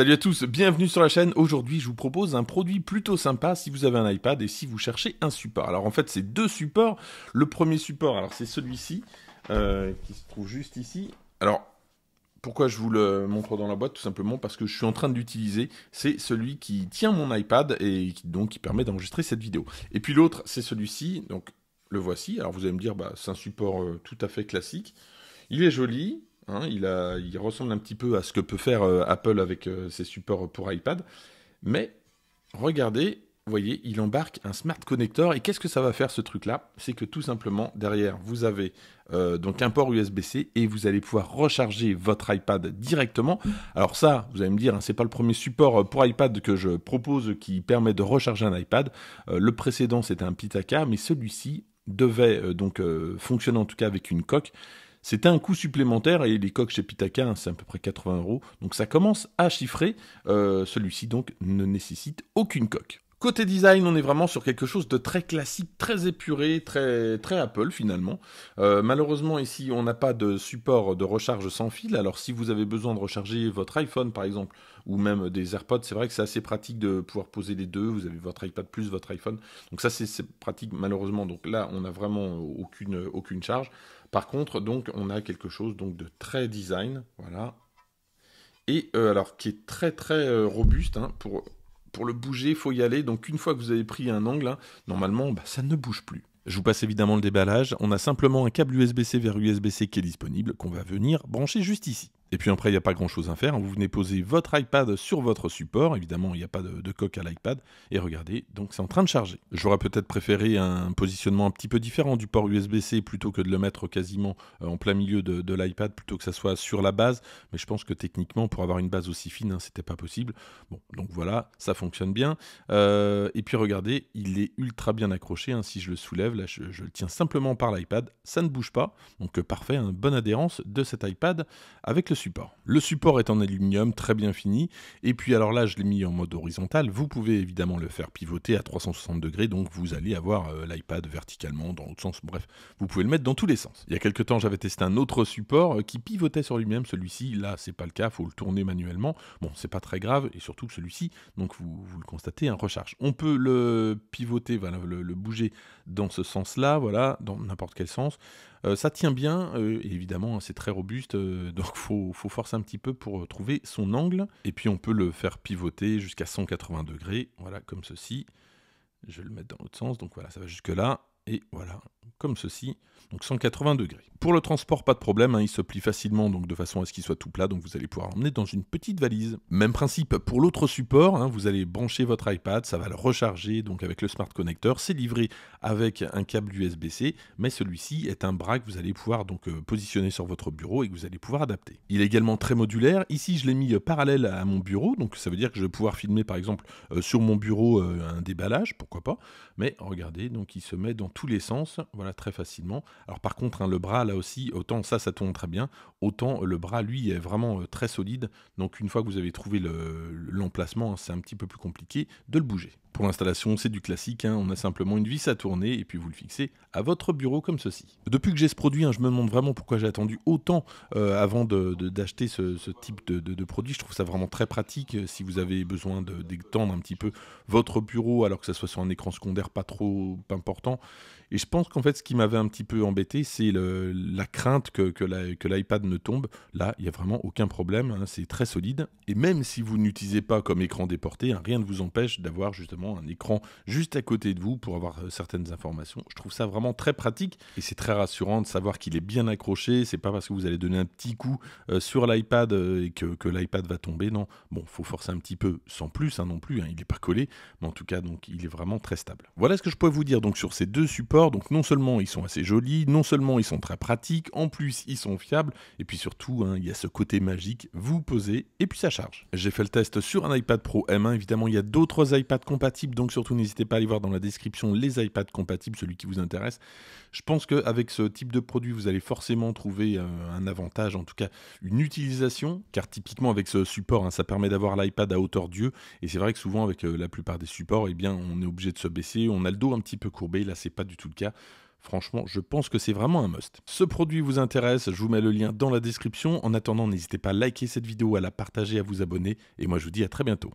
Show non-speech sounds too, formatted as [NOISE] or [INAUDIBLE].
Salut à tous, bienvenue sur la chaîne. Aujourd'hui, je vous propose un produit plutôt sympa si vous avez un iPad et si vous cherchez un support. Alors en fait, c'est deux supports. Le premier support, alors c'est celui-ci euh, qui se trouve juste ici. Alors pourquoi je vous le montre dans la boîte Tout simplement parce que je suis en train d'utiliser. C'est celui qui tient mon iPad et donc qui permet d'enregistrer cette vidéo. Et puis l'autre, c'est celui-ci. Donc le voici. Alors vous allez me dire, bah, c'est un support euh, tout à fait classique. Il est joli, Hein, il, ressemble un petit peu à ce que peut faire euh, Apple avec euh, ses supports pour iPad. Mais regardez, voyez, il embarque un smart connector. Et qu'est-ce que ça va faire ce truc-là C'est que tout simplement, derrière, vous avez euh, donc un port USB-C et vous allez pouvoir recharger votre iPad directement. Alors ça, vous allez me dire, ce hein, c'est pas le premier support pour iPad que je propose qui permet de recharger un iPad. le précédent, c'était un Pitaka, mais celui-ci devait donc fonctionner en tout cas avec une coque. C'était un coût supplémentaire et les coques chez Pitaka, hein, c'est à peu près 80 euros. Donc ça commence à chiffrer. Euh, celui-ci donc ne nécessite aucune coque. Côté design, on est vraiment sur quelque chose de très classique, très épuré, très, très Apple finalement. Euh, malheureusement ici, on n'a pas de support de recharge sans fil. Alors si vous avez besoin de recharger votre iPhone par exemple, ou même des AirPods, c'est vrai que c'est assez pratique de pouvoir poser les deux. Vous avez votre iPad plus votre iPhone. Donc ça c'est pratique malheureusement. Donc là, on n'a vraiment aucune, aucune charge. Par contre, donc, on a quelque chose donc de très design, voilà, et euh, alors qui est très très euh, robuste. Hein, pour, pour le bouger, il faut y aller. Donc une fois que vous avez pris un angle, hein, normalement, bah, ça ne bouge plus. Je vous passe évidemment le déballage. On a simplement un câble USB-C vers USB-C qui est disponible, qu'on va venir brancher juste ici. Et puis après, il n'y a pas grand-chose à faire. Vous venez poser votre iPad sur votre support. Évidemment, il n'y a pas de, coque à l'iPad. Et regardez, donc c'est en train de charger. J'aurais peut-être préféré un positionnement un petit peu différent du port USB-C plutôt que de le mettre quasiment euh, en plein milieu de, l'iPad, plutôt que ça soit sur la base. Mais je pense que techniquement, pour avoir une base aussi fine, hein, c'était pas possible. Bon, donc voilà, ça fonctionne bien. Euh, et puis regardez, il est ultra bien accroché. Hein. si je le soulève, là, je, le tiens simplement par l'iPad. Ça ne bouge pas. Donc euh, parfait, une hein. bonne adhérence de cet iPad avec le support. Le support est en aluminium, très bien fini. Et puis alors là, je l'ai mis en mode horizontal. Vous pouvez évidemment le faire pivoter à 360 degrés, donc vous allez avoir euh, l'iPad verticalement, dans l'autre sens. Bref, vous pouvez le mettre dans tous les sens. Il y a quelques temps, j'avais testé un autre support euh, qui pivotait sur lui-même. Celui-ci, là, c'est pas le cas, faut le tourner manuellement. Bon, c'est pas très grave, et surtout que celui-ci, donc vous, le constatez, un recharge. On peut le pivoter, voilà, le, bouger dans ce sens-là, voilà, dans n'importe quel sens. Euh, ça tient bien, évidemment, hein, c'est très robuste, [LAUGHS] donc faut il faut forcer un petit peu pour euh, trouver son angle. Et puis on peut le faire pivoter jusqu'à 180 degrés, voilà, comme ceci. Je vais le mettre dans l'autre sens, donc voilà, ça va jusque là et voilà, comme ceci, donc 180 degrés. Pour le transport, pas de problème, hein, il se plie facilement donc de façon à ce qu'il soit tout plat, donc vous allez pouvoir l'emmener dans une petite valise. Même principe pour l'autre support, hein, vous allez brancher votre iPad, ça va le recharger donc avec le smart connector, c'est livré avec un câble USB-C, mais celui-ci est un bras que vous allez pouvoir donc euh, positionner sur votre bureau et que vous allez pouvoir adapter. Il est également très modulaire, ici je l'ai mis euh, parallèle à mon bureau, donc ça veut dire que je vais pouvoir filmer par exemple euh, sur mon bureau un déballage, pourquoi pas, mais regardez, donc il se met dans tous les sens, voilà, très facilement. Alors par contre, hein, le bras, là aussi, autant ça, ça tourne très bien, autant le bras, lui, est vraiment euh, très solide. Donc une fois que vous avez trouvé l'emplacement, hein, c'est un petit peu plus compliqué de le bouger l'installation, c'est du classique, hein. on a simplement une vis à tourner et puis vous le fixez à votre bureau comme ceci. Depuis que j'ai ce produit, hein, je me demande vraiment pourquoi j'ai attendu autant euh, avant d'acheter ce, type de, produit. Je trouve ça vraiment très pratique euh, si vous avez besoin d'étendre un petit peu votre bureau, alors que ça soit sur un écran secondaire pas trop important. Et je pense qu'en fait, ce qui m'avait un petit peu embêté, c'est la crainte que, que l'iPad ne tombe. Là, il n'y a vraiment aucun problème, hein, c'est très solide. Et même si vous n'utilisez pas comme écran déporté, rien ne vous empêche d'avoir justement un écran juste à côté de vous pour avoir euh, certaines informations. Je trouve ça vraiment très pratique et c'est très rassurant de savoir qu'il est bien accroché. C'est pas parce que vous allez donner un petit coup euh, sur l'iPad euh, et que, l'iPad va tomber. Non, bon, faut forcer un petit peu, sans plus hein, non plus. Hein. il n'est pas collé, mais en tout cas, donc il est vraiment très stable. Voilà ce que je pouvais vous dire donc sur ces deux supports. Donc non seulement ils sont assez jolis, non seulement ils sont très pratiques, en plus ils sont fiables et puis surtout hein, il y a ce côté magique. Vous posez et puis ça charge. J'ai fait le test sur un iPad Pro M1. Évidemment, il y a d'autres iPads compatibles donc surtout, n'hésitez pas à aller voir dans la description les iPads compatibles, celui qui vous intéresse. Je pense qu'avec ce type de produit, vous allez forcément trouver euh, un avantage, en tout cas une utilisation, car typiquement avec ce support, hein, ça permet d'avoir l'iPad à hauteur d'yeux. Et c'est vrai que souvent avec euh, la plupart des supports, et eh bien, on est obligé de se baisser, on a le dos un petit peu courbé. Là, c'est pas du tout le cas. Franchement, je pense que c'est vraiment un must. Ce produit vous intéresse, je vous mets le lien dans la description. En attendant, n'hésitez pas à liker cette vidéo, à la partager, à vous abonner. Et moi, je vous dis à très bientôt.